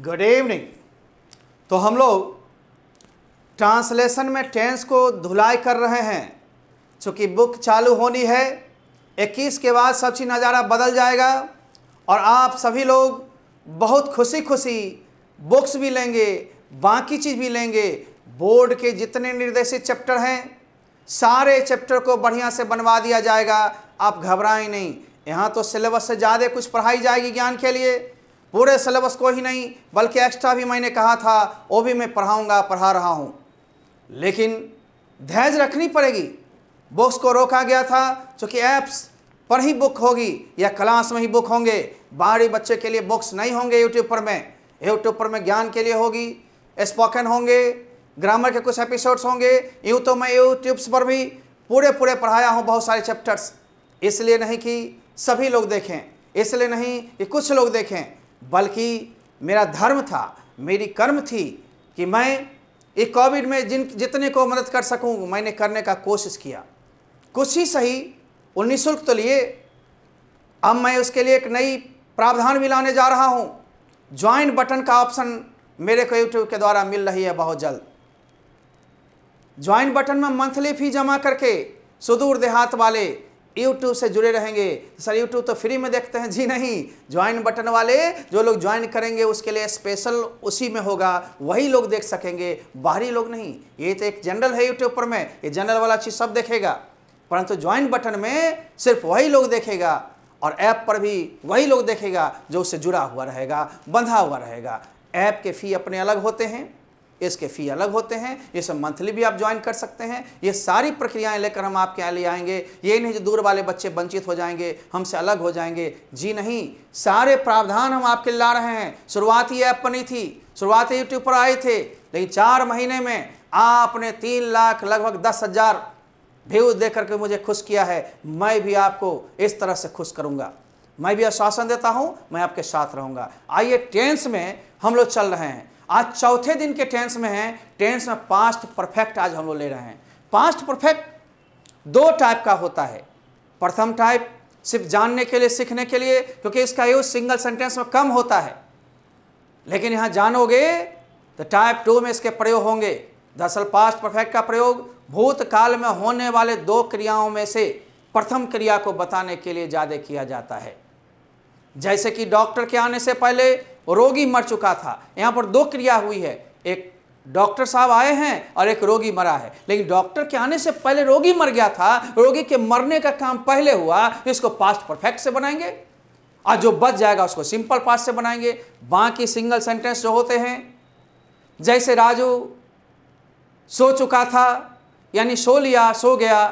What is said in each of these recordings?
good evening तो हम लोग ट्रांसलेशन में टेंस को धुलाई कर रहे हैं चूँकि बुक चालू होनी है 21 के बाद सब चीज़ नज़ारा बदल जाएगा और आप सभी लोग बहुत खुशी खुशी बुक्स भी लेंगे बाकी चीज़ भी लेंगे बोर्ड के जितने निर्देशित चैप्टर हैं सारे चैप्टर को बढ़िया से बनवा दिया जाएगा आप घबराएं नहीं यहाँ तो सिलेबस से ज़्यादा कुछ पढ़ाई जाएगी ज्ञान के लिए पूरे सिलेबस को ही नहीं बल्कि एक्स्ट्रा भी मैंने कहा था वो भी मैं पढ़ाऊँगा पढ़ा रहा हूँ लेकिन धैर्य रखनी पड़ेगी बुक्स को रोका गया था चूँकि ऐप्स पर ही बुक होगी या क्लास में ही बुक होंगे बाहरी बच्चे के लिए बुक्स नहीं होंगे यूट्यूब पर में यूट्यूब पर में ज्ञान के लिए होगी स्पोकन होंगे ग्रामर के कुछ एपिसोड्स होंगे यूँ तो मैं यूट्यूब्स पर भी पूरे पूरे पढ़ाया हूँ बहुत सारे चैप्टर्स इसलिए नहीं कि सभी लोग देखें इसलिए नहीं कि कुछ लोग देखें बल्कि मेरा धर्म था मेरी कर्म थी कि मैं एक कोविड में जिन जितने को मदद कर सकूं मैंने करने का कोशिश किया कुछ ही सही और निःशुल्क तो लिए अब मैं उसके लिए एक नई प्रावधान भी लाने जा रहा हूं ज्वाइन बटन का ऑप्शन मेरे को यूट्यूब के द्वारा मिल रही है बहुत जल्द ज्वाइन बटन में मंथली फी जमा करके सुदूर देहात वाले यूट्यूब से जुड़े रहेंगे तो सर यूट्यूब तो फ्री में देखते हैं जी नहीं ज्वाइन बटन वाले जो लोग ज्वाइन करेंगे उसके लिए स्पेशल उसी में होगा वही लोग देख सकेंगे बाहरी लोग नहीं ये तो एक जनरल है यूट्यूब पर में ये जनरल वाला चीज़ सब देखेगा परंतु ज्वाइन बटन में सिर्फ वही लोग देखेगा और ऐप पर भी वही लोग देखेगा जो उससे जुड़ा हुआ रहेगा बंधा हुआ रहेगा ऐप के फ़ी अपने अलग होते हैं इसके फ़ी अलग होते हैं ये सब मंथली भी आप ज्वाइन कर सकते हैं ये सारी प्रक्रियाएं लेकर हम आपके यहाँ ले आएंगे ये नहीं जो दूर वाले बच्चे वंचित हो जाएंगे हमसे अलग हो जाएंगे जी नहीं सारे प्रावधान हम आपके ला रहे हैं शुरुआत ही ऐप पर नहीं थी शुरुआत यूट्यूब पर आए थे लेकिन चार महीने में आपने तीन लाख लगभग दस हज़ार व्यूज दे करके मुझे खुश किया है मैं भी आपको इस तरह से खुश करूँगा मैं भी आश्वासन देता हूँ मैं आपके साथ रहूँगा आइए टेंस में हम लोग चल रहे हैं आज चौथे दिन के टेंस में है टेंस में पास्ट परफेक्ट आज हम लोग ले रहे हैं पास्ट परफेक्ट दो टाइप का होता है प्रथम टाइप सिर्फ जानने के लिए सीखने के लिए क्योंकि इसका यूज सिंगल सेंटेंस में कम होता है लेकिन यहाँ जानोगे तो टाइप टू में इसके प्रयोग होंगे दरअसल पास्ट परफेक्ट का प्रयोग भूतकाल में होने वाले दो क्रियाओं में से प्रथम क्रिया को बताने के लिए ज़्यादा किया जाता है जैसे कि डॉक्टर के आने से पहले रोगी मर चुका था यहाँ पर दो क्रिया हुई है एक डॉक्टर साहब आए हैं और एक रोगी मरा है लेकिन डॉक्टर के आने से पहले रोगी मर गया था रोगी के मरने का काम पहले हुआ तो इसको पास्ट परफेक्ट से बनाएंगे और जो बच जाएगा उसको सिंपल पास्ट से बनाएंगे बाकी सिंगल सेंटेंस जो होते हैं जैसे राजू सो चुका था यानी सो लिया सो गया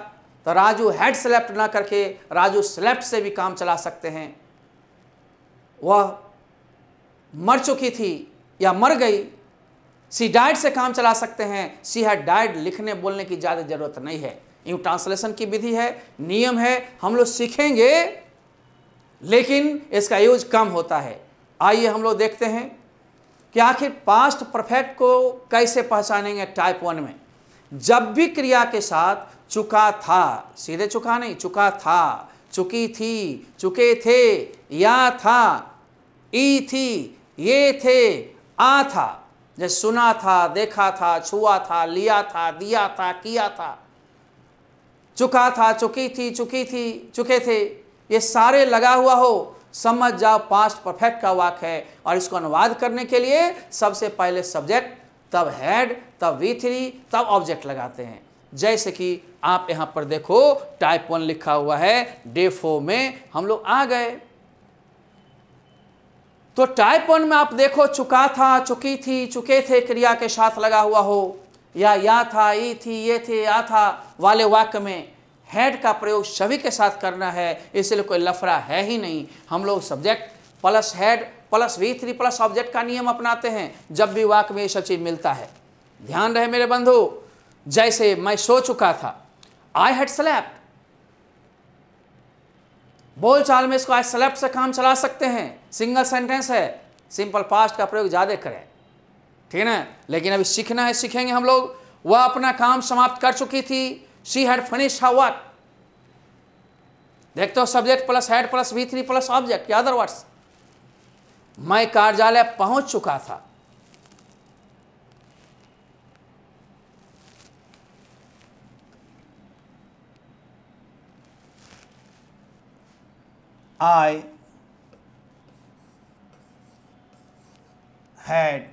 तो राजू हेड स्लेप्ट ना करके राजू स्लेप्ट से भी काम चला सकते हैं वह मर चुकी थी या मर गई सी डाइड से काम चला सकते हैं सी हैड डाइड लिखने बोलने की ज़्यादा ज़रूरत नहीं है यूँ ट्रांसलेशन की विधि है नियम है हम लोग सीखेंगे लेकिन इसका यूज कम होता है आइए हम लोग देखते हैं कि आखिर पास्ट परफेक्ट को कैसे पहचानेंगे टाइप वन में जब भी क्रिया के साथ चुका था सीधे चुका नहीं चुका था चुकी थी चुके थे या था ई थी ये थे आ था जैसे सुना था देखा था छुआ था लिया था दिया था किया था चुका था चुकी थी चुकी थी चुके थे ये सारे लगा हुआ हो समझ जाओ पास्ट परफेक्ट का वाक है और इसको अनुवाद करने के लिए सबसे पहले सब्जेक्ट तब हेड तब वी थ्री तब ऑब्जेक्ट लगाते हैं जैसे कि आप यहाँ पर देखो टाइप वन लिखा हुआ है डे फोर में हम लोग आ गए तो टाइप वन में आप देखो चुका था चुकी थी चुके थे क्रिया के साथ लगा हुआ हो या या था ई थी ये थे या था वाले वाक्य में हैड का प्रयोग सभी के साथ करना है इसलिए कोई लफड़ा है ही नहीं हम लोग subject plus had plus V three plus object का नियम अपनाते हैं जब भी वाक्य में ये सब चीज़ मिलता है ध्यान रहे मेरे बंधु जैसे मैं सो चुका था आई हेड स्लैप बोल चाल में इसको सेलेप्ट से काम चला सकते हैं सिंगल सेंटेंस है सिंपल पास्ट का प्रयोग ज़्यादा करें ठीक है लेकिन अभी सीखना है सीखेंगे हम लोग वह अपना काम समाप्त कर चुकी थी she had finish her work देखते हो subject plus head plus V three plus object या अदर वर्ड्स मैं कार्यालय पहुंच चुका था I had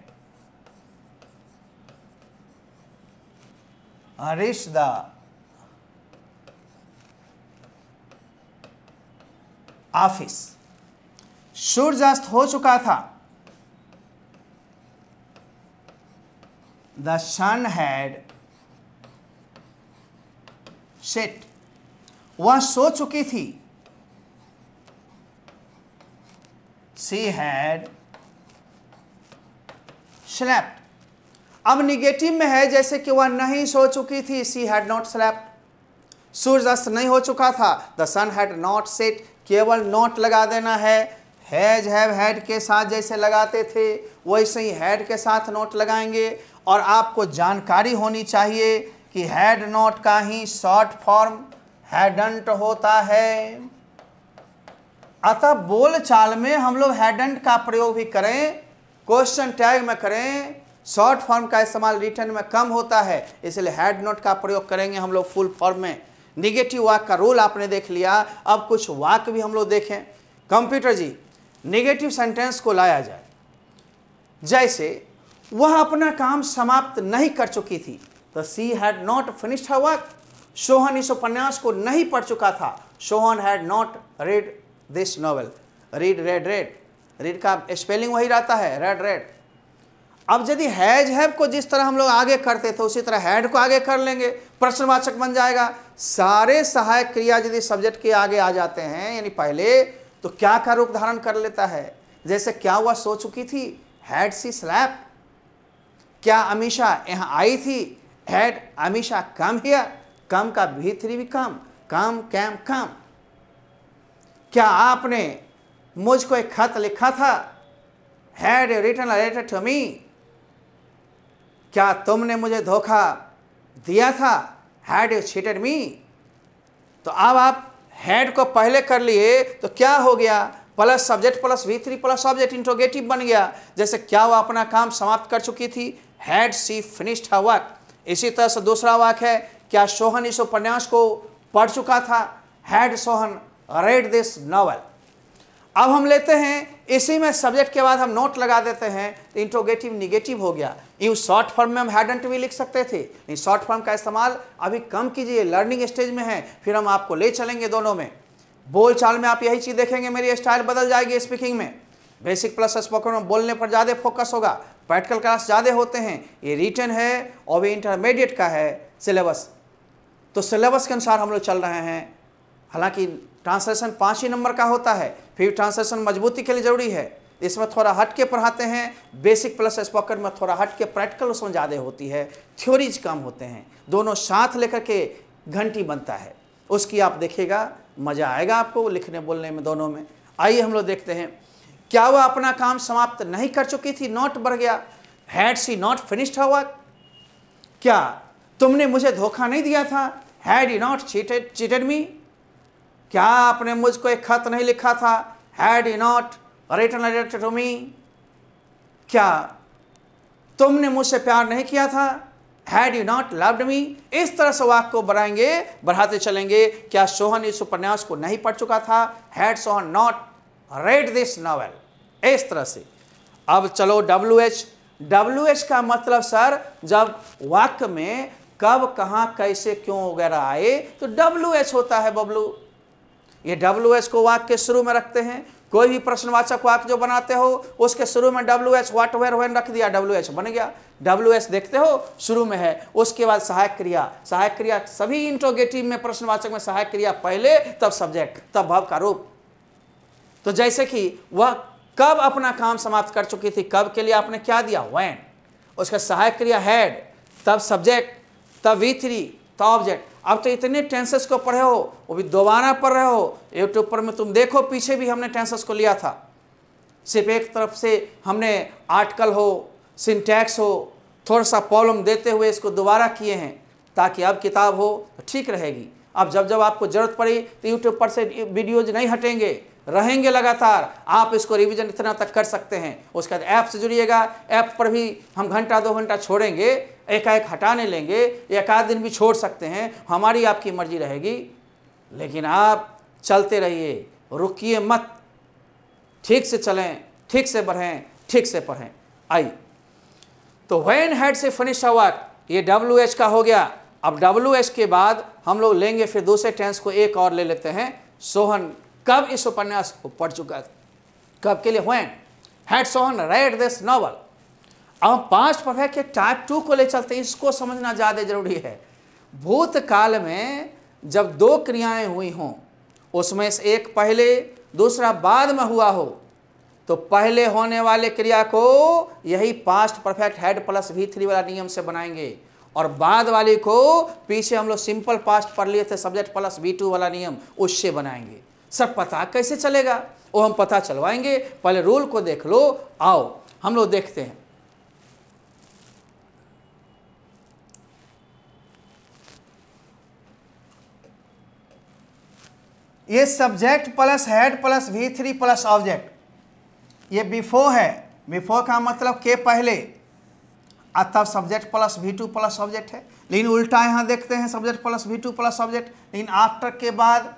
reached the office सूर्यास्त हो चुका था द सन हैड सेट वह सो चुकी थी she had slept अब निगेटिव में है जैसे कि वह नहीं सो चुकी थी सी हैड नॉट स्लैप सूर्य अस्त नहीं हो चुका था the sun had not set केवल नॉट लगा देना है हैज हैव हैड के साथ जैसे लगाते थे वैसे ही हैड के साथ नॉट लगाएंगे और आपको जानकारी होनी चाहिए कि हैड नॉट का ही शॉर्ट फॉर्म हैडंट होता है अतः चाल में हम लोग हेड एंड का प्रयोग भी करें क्वेश्चन टैग में करें शॉर्ट फॉर्म का इस्तेमाल रिटर्न में कम होता है इसलिए हेड नोट का प्रयोग करेंगे हम लोग फुल फॉर्म में निगेटिव वाक का रोल आपने देख लिया अब कुछ वाक भी हम लोग देखें कंप्यूटर जी निगेटिव सेंटेंस को लाया जाए जैसे वह अपना काम समाप्त नहीं कर चुकी थी तो she had not finished her work Sohan इस उपन्यास को नहीं पढ़ चुका था Sohan had not read this novel read read read read का स्पेलिंग वही रहता है रेड रेड अब यदि हैज हैव को जिस तरह हम लोग आगे करते थे उसी तरह हैड को आगे कर लेंगे प्रश्नवाचक बन जाएगा सारे सहायक क्रिया यदि सब्जेक्ट के आगे आ जाते हैं यानी पहले तो क्या का रूप धारण कर लेता है जैसे क्या हुआ सो चुकी थी हैड सी स्लैप क्या अमीशा यहाँ आई थी had Amisha come here come का भी थ्री भी कम कम कैम कम क्या आपने मुझको एक खत लिखा था had written letter to me क्या तुमने मुझे धोखा दिया था हैड यू चीटेड मी तो अब आप हैड को पहले कर लिए तो क्या हो गया plus subject plus V three plus subject interrogative बन गया जैसे क्या वह अपना काम समाप्त कर चुकी थी had she finished her work इसी तरह से दूसरा वाक है क्या सोहन इस उपन्यास को पढ़ चुका था had Sohan read this novel अब हम लेते हैं इसी में सब्जेक्ट के बाद हम नोट लगा देते हैं तो इंट्रोगेटिव निगेटिव हो गया यूँ शॉर्ट फॉर्म में हम हैडेंट भी लिख सकते थे नहीं शॉर्ट फॉर्म का इस्तेमाल अभी कम कीजिए लर्निंग स्टेज में है फिर हम आपको ले चलेंगे दोनों में बोल चाल में आप यही चीज़ देखेंगे मेरी स्टाइल बदल जाएगी स्पीकिंग में बेसिक प्लस स्पोकन में बोलने पर ज़्यादा फोकस होगा प्रैक्टिकल क्लास ज़्यादा होते हैं ये रिटर्न है और भी इंटरमीडिएट का है सिलेबस तो सिलेबस के अनुसार हम लोग चल रहे हैं हालांकि ट्रांसलेशन पाँच ही नंबर का होता है फिर ट्रांसलेशन मजबूती के लिए ज़रूरी है इसमें थोड़ा हट के पढ़ाते हैं बेसिक प्लस स्पोकन में थोड़ा हट के प्रैक्टिकल उसमें ज़्यादा होती है थ्योरीज कम होते हैं दोनों साथ लेकर के घंटी बनता है उसकी आप देखिएगा मज़ा आएगा आपको लिखने बोलने में दोनों में आइए हम लोग देखते हैं क्या वह अपना काम समाप्त नहीं कर चुकी थी नॉट बढ़ गया हैड सी नॉट फिनिश्ड हुआ क्या तुमने मुझे धोखा नहीं दिया था had you not cheated cheated me क्या आपने मुझको एक खत नहीं लिखा था had you not written to me क्या तुमने मुझसे प्यार नहीं किया था had you not loved me इस तरह से वाक को बढ़ाएंगे बढ़ाते चलेंगे क्या सोहन इस उपन्यास को नहीं पढ़ चुका था had Sohan not read this novel इस तरह से अब चलो डब्ल्यू एच डब्ल्यू एच का मतलब सर जब वाक्य में कब कहाँ कैसे क्यों वगैरह आए तो डब्ल्यू एच होता है बबलू ये डब्ल्यू एस को वाक्य के शुरू में रखते हैं कोई भी प्रश्नवाचक वाक्य जो बनाते हो उसके शुरू में W S what where when रख दिया डब्ल्यू एच बन गया डब्ल्यू एच देखते हो शुरू में है उसके बाद सहायक क्रिया सहायक क्रिया सभी इंट्रोगेटिव में प्रश्नवाचक में सहायक क्रिया पहले तब सब्जेक्ट तब भाव का रूप तो जैसे कि वह कब अपना काम समाप्त कर चुकी थी कब के लिए आपने क्या दिया वैन उसका सहायक क्रिया हैड तब सब्जेक्ट तब वी थ्री तब ऑब्जेक्ट अब तो इतने टेंसेस को पढ़े हो वो भी दोबारा पढ़ रहे हो यूट्यूब पर में तुम देखो पीछे भी हमने टेंसेस को लिया था सिर्फ एक तरफ से हमने आर्टिकल हो सिंटैक्स हो थोड़ा सा प्रॉब्लम देते हुए इसको दोबारा किए हैं ताकि अब किताब हो तो ठीक रहेगी अब जब जब आपको ज़रूरत पड़ी तो यूट्यूब पर से वीडियोज नहीं हटेंगे रहेंगे लगातार आप इसको रिवीजन इतना तक कर सकते हैं उसके बाद ऐप से जुड़िएगा ऐप पर भी हम घंटा दो घंटा छोड़ेंगे एकाएक हटाने लेंगे एक आध दिन भी छोड़ सकते हैं हमारी आपकी मर्जी रहेगी लेकिन आप चलते रहिए रुकिए मत ठीक से चलें ठीक से बढ़ें ठीक से पढ़ें आई तो when had she finish her ये डब्ल्यू एच का हो गया अब डब्ल्यू एच के बाद हम लोग लेंगे फिर दूसरे टेंस को एक और ले लेते हैं सोहन कब इस उपन्यास को पढ़ चुका कब के लिए when had Sohan read this novel अब पास्ट परफेक्ट के टाइप टू को ले चलते हैं इसको समझना ज़्यादा जरूरी है भूतकाल में जब दो क्रियाएं हुई हों उसमें से एक पहले दूसरा बाद में हुआ हो तो पहले होने वाले क्रिया को यही past perfect head plus V three वाला नियम से बनाएंगे और बाद वाली को पीछे हम लोग सिंपल पास्ट पढ़ लिए थे सब्जेक्ट प्लस वी टू वाला नियम उससे बनाएंगे सर पता कैसे चलेगा वो हम पता चलवाएंगे पहले रूल को देख लो आओ हम लोग देखते हैं ये subject plus head plus V three plus object ये बिफोर है बिफोर का मतलब के पहले अर्थात subject plus V two plus object है लेकिन उल्टा यहाँ देखते हैं subject plus V two plus object लेकिन आफ्टर के बाद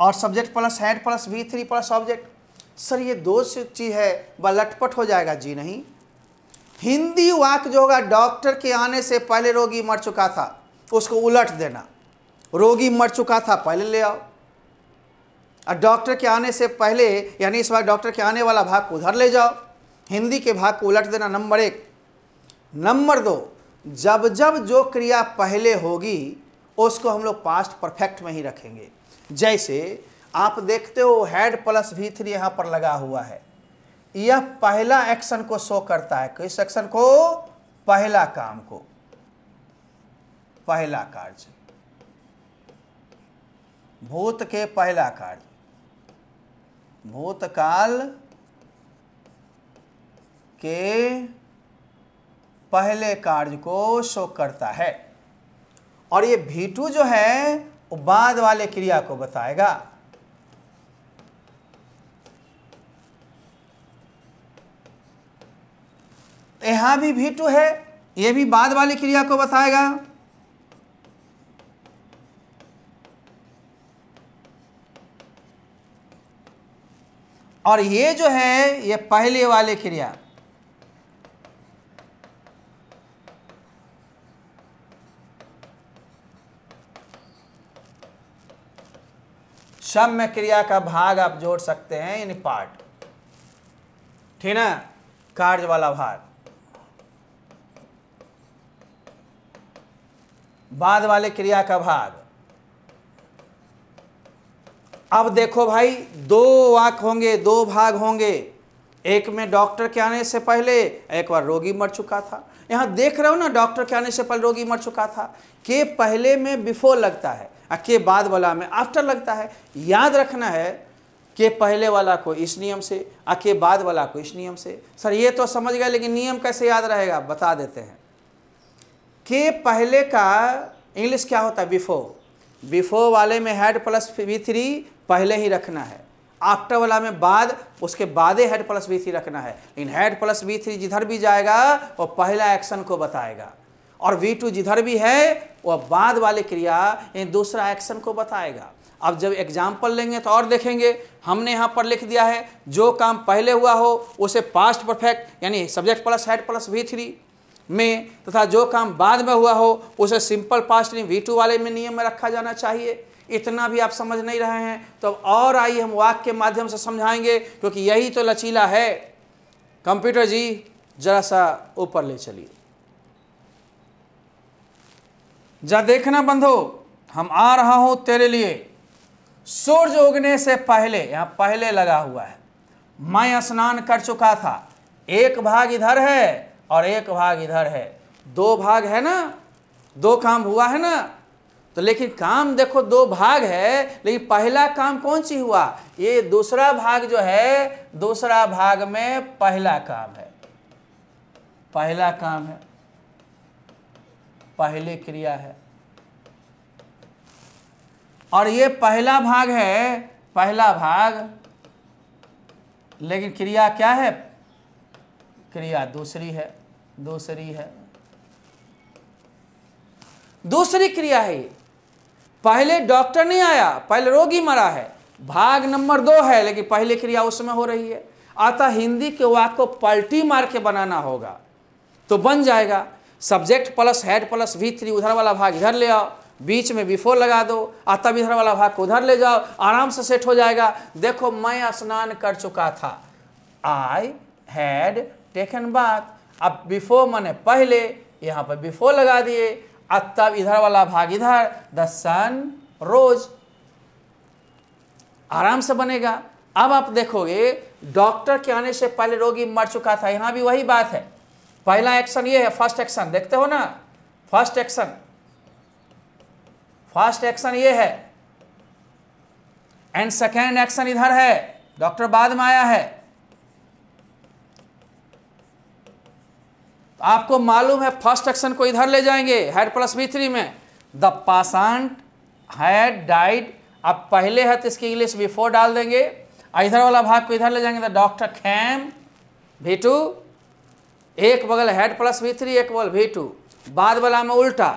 और subject plus head plus V three plus object sir ये दो चीज़ है वह लटपट हो जाएगा जी नहीं हिंदी वाक जो होगा डॉक्टर के आने से पहले रोगी मर चुका था उसको उलट देना रोगी मर चुका था पहले ले आओ और डॉक्टर के आने से पहले यानी इस बार डॉक्टर के आने वाला भाग को उधर ले जाओ हिंदी के भाग को उलट देना नंबर एक नंबर दो जब जब जो क्रिया पहले होगी उसको हम लोग पास्ट परफेक्ट में ही रखेंगे जैसे आप देखते हो हेड प्लस भी थ्री यहाँ पर लगा हुआ है यह पहला एक्शन को शो करता है किस एक्शन को पहला काम को पहला कार्य भूत के पहला कार्य भूतकाल के पहले कार्य को शो करता है और ये भीटू जो है वो बाद वाले क्रिया को बताएगा यहां भी भीटू है ये भी बाद वाली क्रिया को बताएगा और ये जो है ये पहले वाले क्रिया सम्य क्रिया का भाग आप जोड़ सकते हैं यानी पार्ट ठीक ना कार्य वाला भाग बाद वाले क्रिया का भाग अब देखो भाई दो वाक होंगे दो भाग होंगे एक में डॉक्टर के आने से पहले एक बार रोगी मर चुका था यहाँ देख रहे हो ना डॉक्टर के आने से पहले रोगी मर चुका था के पहले में बिफोर लगता है और के बाद वाला में आफ्टर लगता है याद रखना है के पहले वाला को इस नियम से आ के बाद वाला को इस नियम से सर ये तो समझ गया लेकिन नियम कैसे याद रहेगा बता देते हैं के पहले का इंग्लिश क्या होता है बिफोर बिफोर वाले में हैड प्लस वी थ्री पहले ही रखना है आफ्टर वाला में बाद उसके बाद हेड प्लस बी थ्री रखना है लेकिन हेड प्लस बी थ्री जिधर भी जाएगा वो पहला एक्शन को बताएगा और वी टू जिधर भी है वह बाद वाले क्रिया इन दूसरा एक्शन को बताएगा अब जब एग्जाम्पल लेंगे तो और देखेंगे हमने यहाँ पर लिख दिया है जो काम पहले हुआ हो उसे पास्ट परफेक्ट यानी subject plus head plus V three में तथा जो काम बाद में हुआ हो उसे सिंपल पास्ट यानी वी टू वाले में नियम में रखा जाना चाहिए इतना भी आप समझ नहीं रहे हैं तो अब और आइए हम वाक के माध्यम से समझाएंगे क्योंकि यही तो लचीला है कंप्यूटर जी जरा सा ऊपर ले चलिए जा देखना बंधो हम आ रहा हूं तेरे लिए सूर्य उगने से पहले यहां पहले लगा हुआ है मैं स्नान कर चुका था एक भाग इधर है और एक भाग इधर है दो भाग है ना दो काम हुआ है ना तो लेकिन काम देखो दो भाग है लेकिन पहला काम कौन सी हुआ ये दूसरा भाग जो है दूसरा भाग में पहला काम है पहला काम है पहले क्रिया है और ये पहला भाग है पहला भाग लेकिन क्रिया क्या है क्रिया दूसरी है दूसरी है दूसरी क्रिया है ये पहले डॉक्टर नहीं आया पहले रोगी मरा है भाग नंबर दो है लेकिन पहले क्रिया उसमें हो रही है अतः हिंदी के वाक को पलटी मार के बनाना होगा तो बन जाएगा subject plus head plus V three उधर वाला भाग इधर ले आओ बीच में बिफोर लगा दो अतः इधर वाला भाग को उधर ले जाओ आराम से सेट हो जाएगा देखो मैं स्नान कर चुका था आई हैड टेकन बाथ अब बिफोर मैंने पहले यहाँ पर बिफोर लगा दिए और तब इधर वाला भाग इधर द सन रोज आराम से बनेगा अब आप देखोगे डॉक्टर के आने से पहले रोगी मर चुका था यहां भी वही बात है पहला एक्शन ये है फर्स्ट एक्शन देखते हो ना फर्स्ट एक्शन फर्स्ट एक्शन ये है एंड सेकेंड एक्शन इधर है डॉक्टर बाद में आया है तो आपको मालूम है फर्स्ट एक्शन को इधर ले जाएंगे हेड प्लस बी थ्री में द पासांट हैड डाइड आप पहले है तो इसकी इंग्लिश बिफोर डाल देंगे और इधर वाला भाग को इधर ले जाएंगे द डॉक्टर खैम भी टू एक बगल हैड प्लस वी थ्री एक बगल वी टू बाद वाला में उल्टा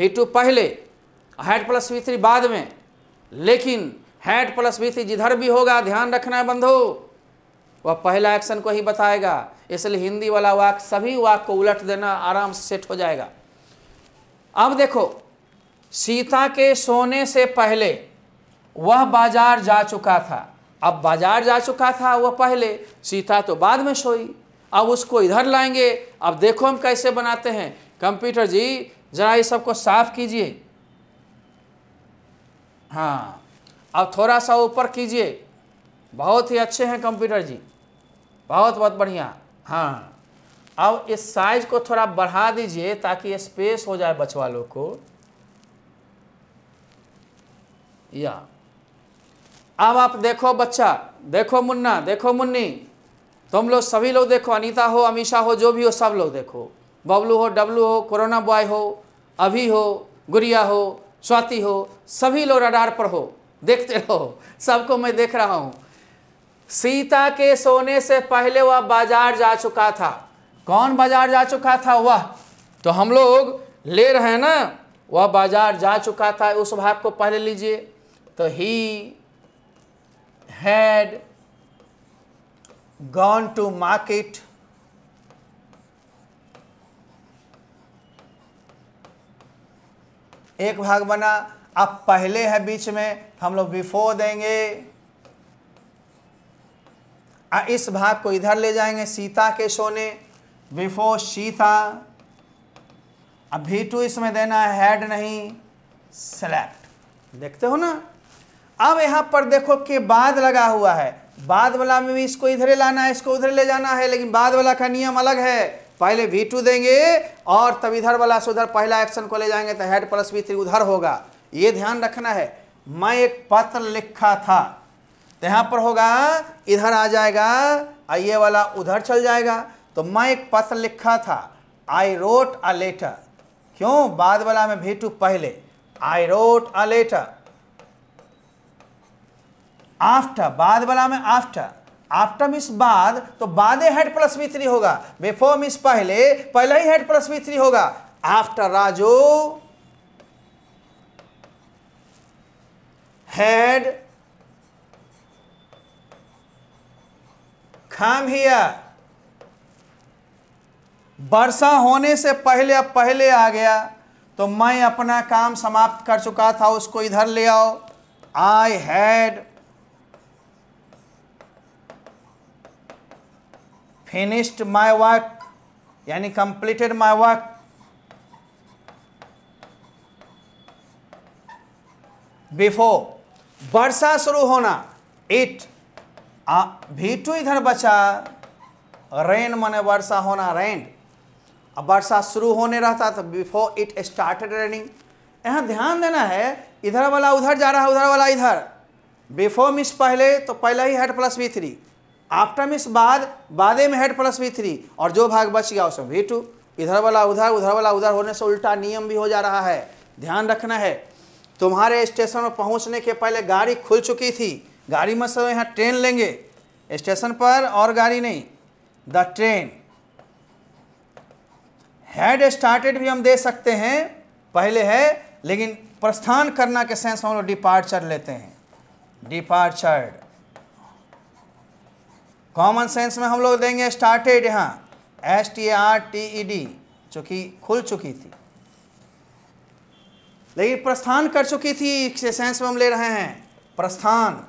वी टू पहले हेड प्लस वी थ्री बाद में लेकिन हेड प्लस वी थ्री जिधर भी होगा ध्यान रखना है बंधु वह पहला एक्शन को ही बताएगा इसलिए हिंदी वाला वाक सभी वाक को उलट देना आराम से सेट हो जाएगा अब देखो सीता के सोने से पहले वह बाजार जा चुका था अब बाजार जा चुका था वह पहले सीता तो बाद में सोई अब उसको इधर लाएंगे अब देखो हम कैसे बनाते हैं कंप्यूटर जी जरा ये सबको साफ कीजिए हाँ अब थोड़ा सा ऊपर कीजिए बहुत ही अच्छे हैं कंप्यूटर जी बहुत बहुत बढ़िया हाँ अब इस साइज को थोड़ा बढ़ा दीजिए ताकि स्पेस हो जाए बच लोग को या अब आप देखो बच्चा देखो मुन्ना देखो मुन्नी तुम लोग सभी लोग देखो अनीता हो अमीशा हो जो भी हो सब लोग देखो बबलू हो डब्लू हो कोरोना बॉय हो अभी हो गुड़िया हो स्वाति हो सभी लोग रडार पर हो देखते रहो सबको मैं देख रहा हूँ सीता के सोने से पहले वह बाजार जा चुका था कौन बाजार जा चुका था वह तो हम लोग ले रहे हैं ना वह बाजार जा चुका था उस भाग को पहले लीजिए तो he had gone to market एक भाग बना अब पहले है बीच में हम लोग बिफोर देंगे इस भाग को इधर ले जाएंगे सीता के सोने बिफोर सीता अब भी टू इसमें देना है हेड नहीं सेलेक्ट देखते हो ना अब यहाँ पर देखो कि बाद लगा हुआ है बाद वाला में भी इसको इधर लाना है इसको उधर ले जाना है लेकिन बाद वाला का नियम अलग है पहले वी टू देंगे और तब इधर वाला से उधर पहला एक्शन को ले जाएंगे तो हेड प्लस वी थ्री उधर होगा ये ध्यान रखना है मैं एक पत्र लिखा था तो यहाँ पर होगा इधर आ जाएगा आइए वाला उधर चल जाएगा तो मैं एक पत्र लिखा था आई रोट अ लेटर क्यों बाद वाला में भेटू पहले I wrote a letter after बाद वाला में आफ्टर आफ्टर मिस बाद तो बादे हेड प्लस वी थ्री होगा बिफोर मिस पहले पहले ही हेड प्लस वी थ्री होगा after Raju had come here वर्षा होने से पहले अब पहले आ गया तो मैं अपना काम समाप्त कर चुका था उसको इधर ले आओ I had finished my work यानी कंप्लीटेड माई वर्क बिफोर वर्षा शुरू होना इट आ टू इधर बचा रेन मने वर्षा होना रेन अब वर्षा शुरू होने रहता था बिफोर इट स्टार्टेड रेनिंग यहाँ ध्यान देना है इधर वाला उधर जा रहा है उधर वाला इधर बिफोर मिस पहले तो पहला ही head plus V three after means बाद बादे में हेड प्लस वी थ्री और जो भाग बच गया उसमें वी टू इधर वाला उधर उधर वाला उधर होने से उल्टा नियम भी हो जा रहा है ध्यान रखना है तुम्हारे स्टेशन पर पहुंचने के पहले गाड़ी खुल चुकी थी गाड़ी मत सरो यहाँ ट्रेन लेंगे स्टेशन पर और गाड़ी नहीं द ट्रेन हैड स्टार्टेड भी हम दे सकते हैं पहले है लेकिन प्रस्थान करना के सेंस में हम लोग डिपार्चर लेते हैं डिपार्चर कॉमन सेंस में हम लोग देंगे स्टार्टेड यहाँ S T R T E D चूँकि खुल चुकी थी लेकिन प्रस्थान कर चुकी थी इस सेंस में हम ले रहे हैं प्रस्थान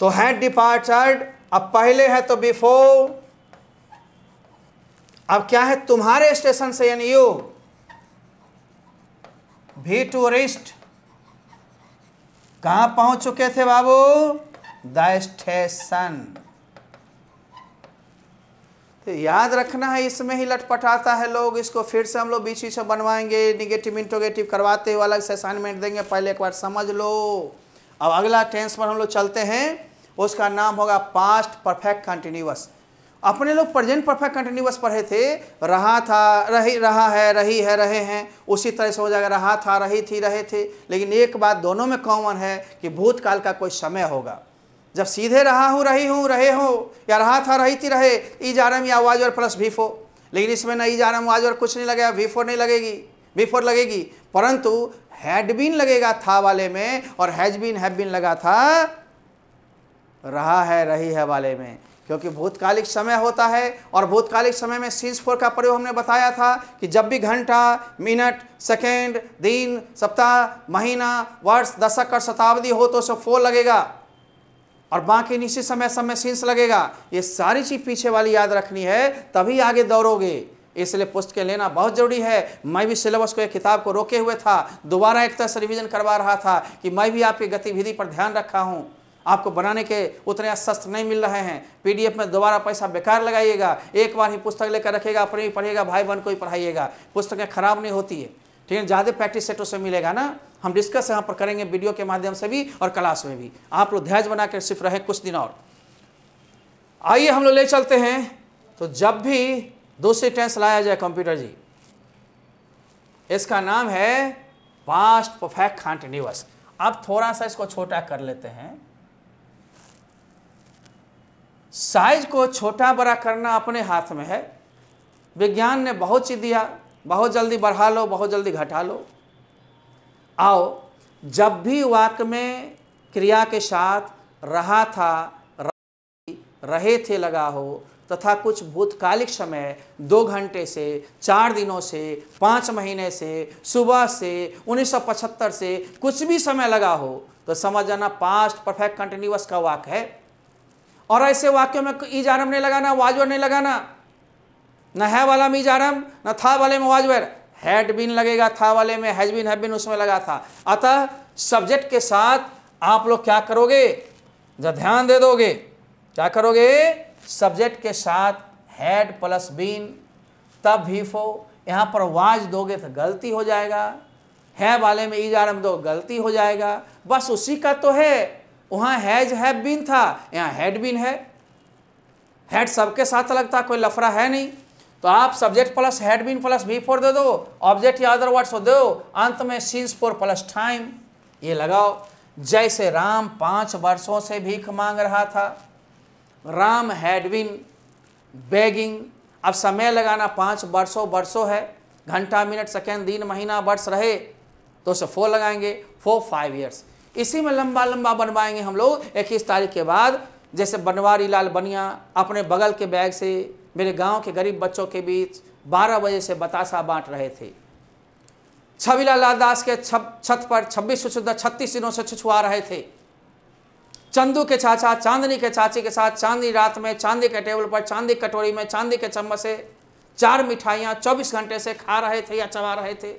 तो है डिपार्चर्ड अब पहले है तो बिफोर अब क्या है तुम्हारे स्टेशन से यानी यू भी टूरिस्ट कहां पहुंच चुके थे बाबू द स्टेशन तो याद रखना है इसमें ही लटपटाता है लोग इसको फिर से हम लोग बीच बीच में बनवाएंगे निगेटिव इंटोगेटिव करवाते हुए अलग से असाइनमेंट देंगे पहले एक बार समझ लो अब अगला टेंस पर हम लोग चलते हैं उसका नाम होगा पास्ट परफेक्ट कंटिन्यूअस अपने लोग प्रेजेंट परफेक्ट कंटिन्यूस पढ़े थे रहा था रही रहा है रही है रहे हैं उसी तरह से हो जाएगा रहा था रही थी रहे थे लेकिन एक बात दोनों में कॉमन है कि भूतकाल का कोई समय होगा जब सीधे रहा हूँ रही हूँ रहे हो या रहा था रही थी रहे ई e जारम या वाज और प्लस वी फो लेकिन इसमें ना ई जारम वाज और कुछ नहीं लगेगा वी फोर नहीं लगेगी वी फोर लगेगी परंतु हैड बीन लगेगा था वाले में और हैज बीन हैव बीन लगा था रहा है रही है वाले में क्योंकि भूतकालिक समय होता है और भूतकालिक समय में सीन्स फोर का प्रयोग हमने बताया था कि जब भी घंटा मिनट सेकेंड दिन सप्ताह महीना वर्ष दशक और शताब्दी हो तो सब फोर लगेगा और बाकी निश्चित समय समय सीन्स लगेगा ये सारी चीज़ पीछे वाली याद रखनी है तभी आगे दौड़ोगे इसलिए पुस्तकें लेना बहुत जरूरी है मैं भी सिलेबस को एक किताब को रोके हुए था दोबारा एक तरह से रिविज़न करवा रहा था कि मैं भी आपकी गतिविधि पर ध्यान रखा हूँ आपको बनाने के उतने शस्त्र नहीं मिल रहे हैं पीडीएफ में दोबारा पैसा बेकार लगाइएगा एक बार ही पुस्तक लेकर रखेगा अपने ही पढ़ेगा भाई बहन को ही पढ़ाइएगा पुस्तकें खराब नहीं होती है ठीक है ज़्यादा प्रैक्टिस सेटों से मिलेगा ना हम डिस्कस यहाँ पर करेंगे वीडियो के माध्यम से भी और क्लास में भी आप लोग धैर्य बनाकर सिर्फ रहें कुछ दिन और आइए हम लोग ले चलते हैं तो जब भी दूसरी टेंस लाया जाए कंप्यूटर जी इसका नाम है पास्ट परफेक्ट कॉन्टिन्यूस अब थोड़ा सा इसको छोटा कर लेते हैं साइज को छोटा बड़ा करना अपने हाथ में है विज्ञान ने बहुत चीज दिया बहुत जल्दी बढ़ा लो बहुत जल्दी घटा लो आओ जब भी वाक्य में क्रिया के साथ रहा था रहे थे लगा हो तथा कुछ भूतकालिक समय दो घंटे से चार दिनों से पाँच महीने से सुबह से 1975 से कुछ भी समय लगा हो तो समझ जाना पास्ट परफेक्ट कंटिन्यूस का वाक है और ऐसे वाक्यों में ईज आरम नहीं लगाना वाजवर नहीं लगाना न है वाला में ईज आरम न था वाले में वाजवर हैड बिन लगेगा था वाले में हैज बिन हैव बिन उसमें लगा था अतः सब्जेक्ट के साथ आप लोग क्या करोगे जब ध्यान दे दोगे क्या करोगे सब्जेक्ट के साथ हैड प्लस बीन तब भी फो यहाँ पर वाज दोगे तो गलती हो जाएगा है वाले में ईज आरम दो गलती हो जाएगा बस उसी का तो है वहाँ हैज हैव बीन था यहाँ हैड बीन है हैड सबके साथ लगता कोई लफड़ा है नहीं तो आप subject plus had been plus V four दे दो ऑब्जेक्ट या अदर वर्ड्स दो अंत में सिंस फोर प्लस टाइम ये लगाओ जैसे राम पाँच वर्षों से भीख मांग रहा था राम हैड बीन बेगिंग अब समय लगाना पाँच वर्षों वर्षों है घंटा मिनट सेकेंड दिन महीना वर्ष रहे तो उसे फोर लगाएंगे फोर फाइव ईयर्स इसी में लंबा लंबा बनवाएंगे हम लोग इक्कीस तारीख के बाद जैसे बनवारी लाल बनिया अपने बगल के बैग से मेरे गांव के गरीब बच्चों के बीच 12 बजे से बताशा बांट रहे थे छविला लाल दास के छत पर छब्बीस सुचुद्ध छत्तीस दिनों से छुछुआ रहे थे चंदू के चाचा चांदनी के चाची के साथ चांदनी रात में चांदी के टेबल पर चांदी कटोरी में चांदी के चम्मच से चार मिठाइयाँ चौबीस घंटे से खा रहे थे या चबा रहे थे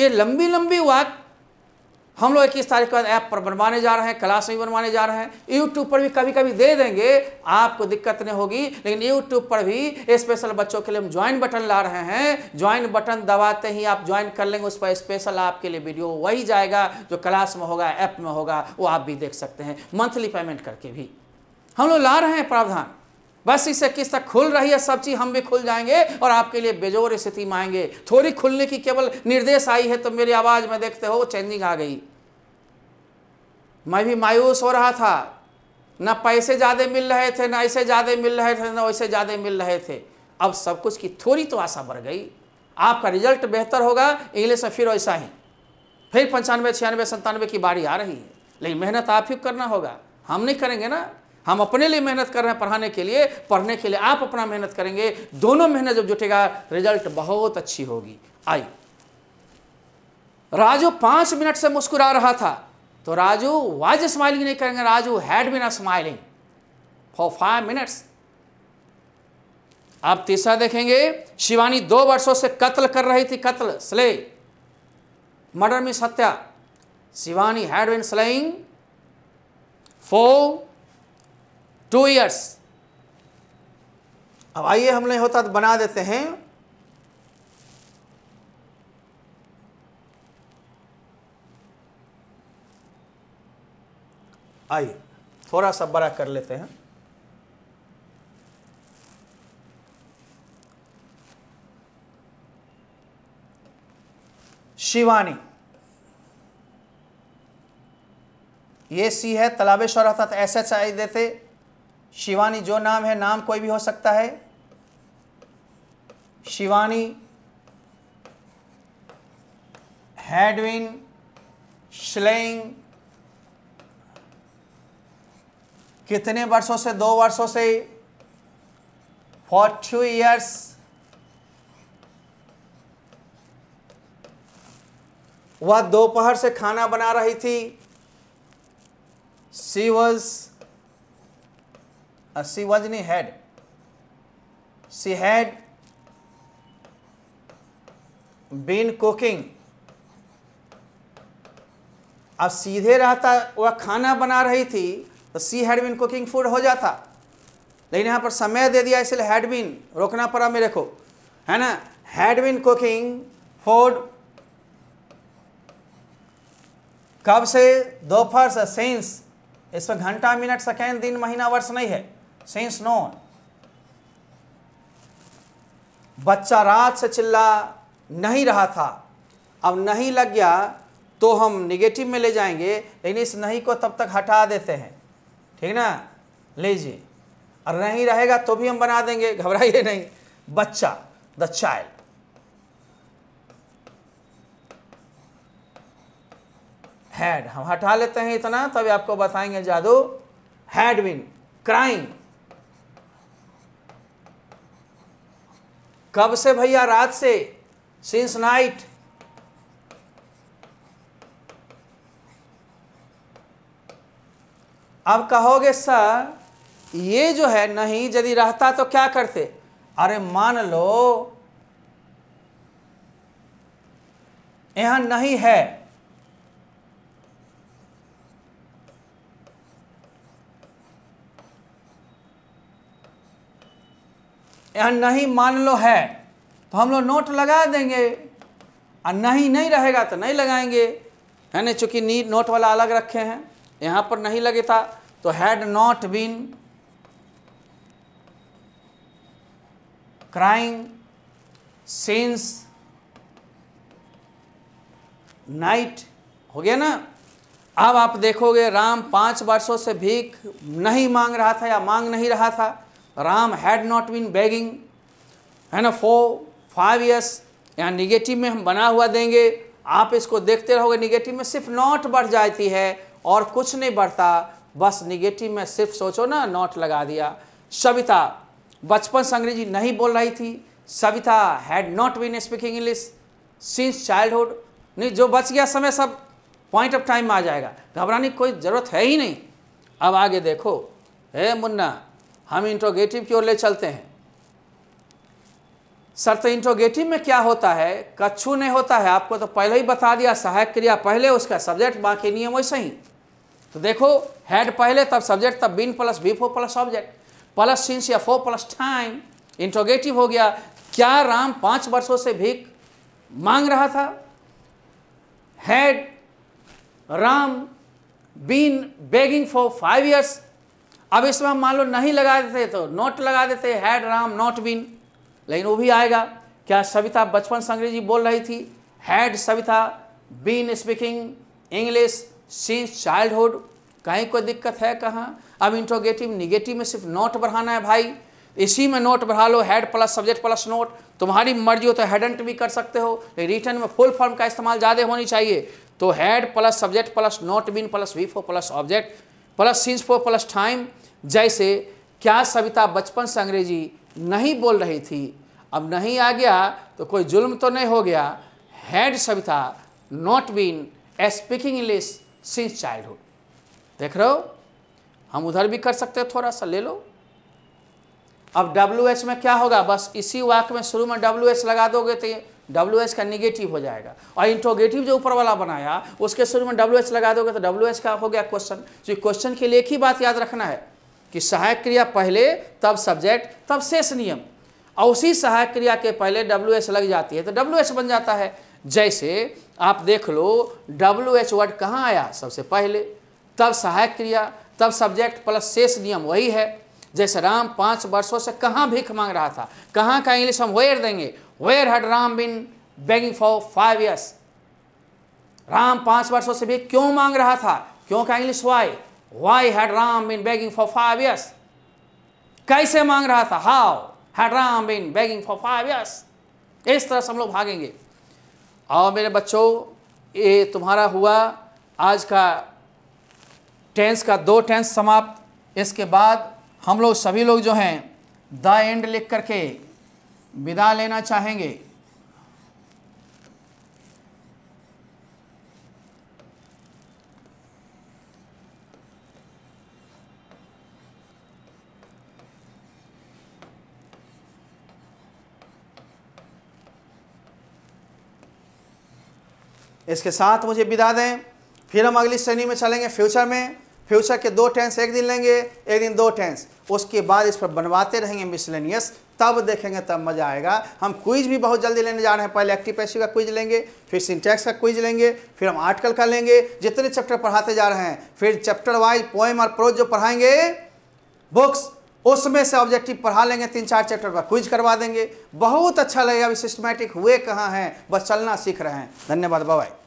ये लंबी लंबी बात हम लोग इक्कीस तारीख के बाद ऐप पर बनवाने जा रहे हैं क्लास में बनवाने जा रहे हैं यूट्यूब पर भी कभी कभी दे देंगे आपको दिक्कत नहीं होगी लेकिन यूट्यूब पर भी स्पेशल बच्चों के लिए हम ज्वाइन बटन ला रहे हैं ज्वाइन बटन दबाते ही आप ज्वाइन कर लेंगे उस पर स्पेशल आपके लिए वीडियो वही जाएगा जो क्लास में होगा ऐप में होगा वो आप भी देख सकते हैं मंथली पेमेंट करके भी हम लोग ला रहे हैं प्रावधान बस इसे किस तक खुल रही है सब चीज़ हम भी खुल जाएंगे और आपके लिए बेजोर स्थिति में आएंगे थोड़ी खुलने की केवल निर्देश आई है तो मेरी आवाज़ में देखते हो चेंजिंग आ गई मैं भी मायूस हो रहा था ना पैसे ज़्यादा मिल रहे थे ना ऐसे ज़्यादा मिल रहे थे ना वैसे ज़्यादा मिल रहे थे अब सब कुछ की थोड़ी तो आशा बढ़ गई आपका रिजल्ट बेहतर होगा इंग्लिश में फिर वैसा ही फिर पंचानवे छियानवे संतानवे की बारी आ रही है लेकिन मेहनत आप ही करना होगा हम नहीं करेंगे ना हम अपने लिए मेहनत कर रहे हैं पढ़ाने के लिए पढ़ने के लिए आप अपना मेहनत करेंगे दोनों मेहनत जब जुटेगा रिजल्ट बहुत अच्छी होगी आई राजू पांच मिनट से मुस्कुरा रहा था तो राजू वाज स्माइलिंग नहीं करेंगे Raju had been smiling for five minutes आप तीसरा देखेंगे शिवानी दो वर्षों से कत्ल कर रही थी कत्ल स्ले मर्डर मिस हत्या Shivani had been slaying for two years अब आइए हम नहीं होता तो बना देते हैं आइए थोड़ा सा बड़ा कर लेते हैं शिवानी ये सी है तालाबेश्वर अर्थात था एच आई देते शिवानी जो नाम है नाम कोई भी हो सकता है शिवानी हैडविन श्लेंग कितने वर्षों से दो वर्षों से फॉर टू ईयर्स वह दोपहर से खाना बना रही थी she was uh, she was in had she had been cooking अब सीधे रहता वह खाना बना रही थी तो she had been cooking food हो जाता लेकिन यहाँ पर समय दे दिया इसलिए हैड बीन रोकना पड़ा मेरे को है ना हैड बीन कुकिंग फूड कब से दोपहर से सेंस इसमें घंटा मिनट सेकेंड दिन महीना वर्ष नहीं है सेंस known बच्चा रात से चिल्ला नहीं रहा था अब नहीं लग गया तो हम निगेटिव में ले जाएंगे लेकिन इस नहीं को तब तक हटा देते हैं ठीक ना लीजिए और नहीं रहेगा तो भी हम बना देंगे घबराइए नहीं बच्चा द चाइल्ड हैड हम हटा लेते हैं इतना तभी आपको बताएंगे जादू हैड बिन क्राइम कब से भैया रात से सिंस नाइट अब कहोगे सर ये जो है नहीं यदि रहता तो क्या करते अरे मान लो यहां नहीं है यहाँ नहीं मान लो है तो हम लोग नोट लगा देंगे और नहीं नहीं रहेगा तो नहीं लगाएंगे है ना चूँकि नी नोट वाला अलग रखे हैं यहाँ पर नहीं लगे था तो had not been crying since night हो गया ना अब आप देखोगे राम पाँच वर्षों से भीख नहीं मांग रहा था या मांग नहीं रहा था Ram had not been begging है ना फोर फाइव ईयर्स यहाँ निगेटिव में हम बना हुआ देंगे आप इसको देखते रहोगे निगेटिव में सिर्फ नॉट बढ़ जाती है और कुछ नहीं बढ़ता बस निगेटिव में सिर्फ सोचो ना नॉट लगा दिया सविता बचपन से अंग्रेजी नहीं बोल रही थी Savita had not been speaking English since childhood नहीं जो बच गया समय सब पॉइंट ऑफ टाइम में आ जाएगा घबराने की कोई ज़रूरत है ही नहीं अब आगे देखो हे मुन्ना हम इंट्रोगेटिव की ओर ले चलते हैं सर तो इंट्रोगेटिव में क्या होता है कच्छू नहीं होता है आपको तो पहले ही बता दिया सहायक क्रिया पहले उसका सब्जेक्ट बाकी नियम वैसे ही तो देखो हेड पहले तब सब्जेक्ट तब been plus V four plus object plus since या फो प्लस टाइम इंट्रोगेटिव हो गया क्या राम पांच वर्षों से भीख मांग रहा था had Ram been begging for five years अब इसमें हम मान लो नहीं लगा देते तो नोट लगा देते हैड राम नॉट बीन लेकिन वो भी आएगा क्या सविता बचपन से अंग्रेजी बोल रही थी had Savita been speaking English since childhood कहीं कोई दिक्कत है कहाँ अब इंट्रोगेटिव निगेटिव में सिर्फ नोट बढ़ाना है भाई इसी में नोट बढ़ा लो had plus subject plus not तुम्हारी मर्जी हो तो हेडेंट भी कर सकते हो रिटर्न में फुल फॉर्म का इस्तेमाल ज़्यादा होनी चाहिए तो had plus subject plus not been plus V four plus object plus since for plus time जैसे क्या सविता बचपन से अंग्रेजी नहीं बोल रही थी अब नहीं आ गया तो कोई जुल्म तो नहीं हो गया had Savita not been speaking English since childhood देख रहे हो हम उधर भी कर सकते हैं थोड़ा सा ले लो अब डब्ल्यू एच में क्या होगा बस इसी वाक में शुरू में डब्ल्यू एच लगा दोगे तो डब्ल्यू एच का निगेटिव हो जाएगा और इंट्रोगेटिव जो ऊपर वाला बनाया उसके शुरू में डब्ल्यू एच लगा दोगे तो डब्ल्यू एच का हो गया क्वेश्चन जो क्वेश्चन के लिए एक ही बात याद रखना है कि सहायक क्रिया पहले तब सब्जेक्ट तब शेष नियम और उसी सहायक क्रिया के पहले डब्ल्यू एच लग जाती है तो डब्ल्यू एच बन जाता है जैसे आप देख लो डब्ल्यू एच वर्ड कहाँ आया सबसे पहले तब सहायक क्रिया तब सब्जेक्ट प्लस शेष नियम वही है जैसे राम पाँच वर्षों से कहाँ भीख मांग रहा था कहाँ का इंग्लिश हम वेर देंगे where had Ram been begging for five years Ram पांच वर्षों से भी क्यों मांग रहा था क्यों का English why why had Ram been begging for five years कैसे मांग रहा था how had Ram been begging for five years इस तरह से हम लोग भागेंगे और मेरे बच्चों ये तुम्हारा हुआ आज का टेंस का दो टेंस समाप्त इसके बाद हम लोग सभी लोग जो हैं द एंड लिख करके विदा लेना चाहेंगे इसके साथ मुझे विदा दें फिर हम अगली श्रेणी में चलेंगे फ्यूचर में फ्यूचर के दो टेंस एक दिन लेंगे एक दिन दो टेंस उसके बाद इस पर बनवाते रहेंगे मिसलेनियस तब देखेंगे तब मज़ा आएगा हम क्विज भी बहुत जल्दी लेने जा रहे हैं पहले एक्टिव पैसिव का क्विज लेंगे फिर सिंटैक्स का क्विज लेंगे फिर हम आर्टिकल का लेंगे जितने चैप्टर पढ़ाते जा रहे हैं फिर चैप्टर वाइज पोएम और प्रोज जो पढ़ाएंगे बुक्स उसमें से ऑब्जेक्टिव पढ़ा लेंगे तीन चार चैप्टर का क्विज करवा देंगे बहुत अच्छा लगेगा अभी सिस्टमेटिक हुए कहाँ हैं बस चलना सीख रहे हैं धन्यवाद बाबाई